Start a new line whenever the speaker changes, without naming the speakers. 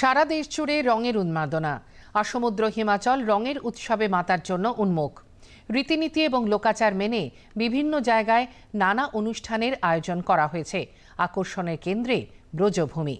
সারা দেশ জুড়ে রঙের উন্মাদনা আসমুদ্র হিমাচল রঙের উৎসবে মাতার জন্য উন্মুখ রীতিনীতি এবং লোকাচার মেনে বিভিন্ন জায়গায় নানা অনুষ্ঠানের আয়োজন করা হয়েছে আকর্ষণের কেন্দ্রে ব্রজভূমি